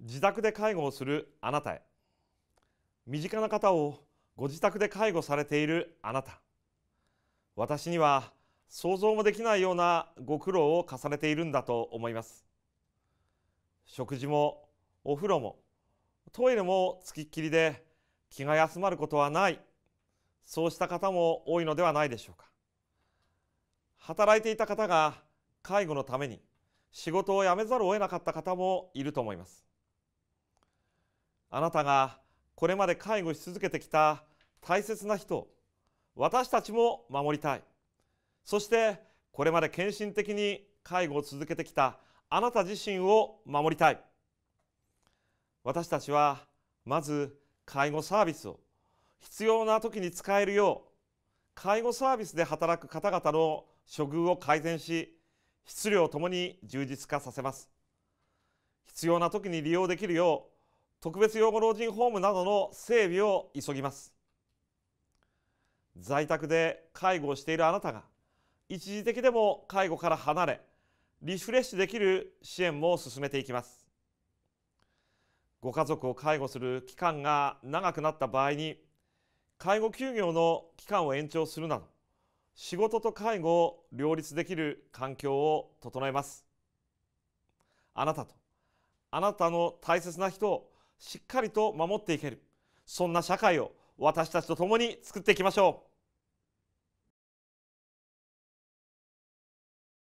自宅で介護をするあなたへ身近な方をご自宅で介護されているあなた私には想像もできないようなご苦労を重ねているんだと思います食事もお風呂もトイレもつきっきりで気が休まることはないそうした方も多いのではないでしょうか働いていた方が介護のために仕事を辞めざるを得なかった方もいると思いますあなたがこれまで介護し続けてきた大切な人私たちも守りたいそしてこれまで献身的に介護を続けてきたあなた自身を守りたい私たちはまず介護サービスを必要な時に使えるよう介護サービスで働く方々の処遇を改善し質量ともに充実化させます必要な時に利用できるよう特別養護老人ホームなどの整備を急ぎます在宅で介護をしているあなたが一時的でも介護から離れリフレッシュできる支援も進めていきますご家族を介護する期間が長くなった場合に介護休業の期間を延長するなど仕事と介護を両立できる環境を整えますあなたとあなたの大切な人をしっかりと守っていけるそんな社会を私たちと共に作っていきましょう。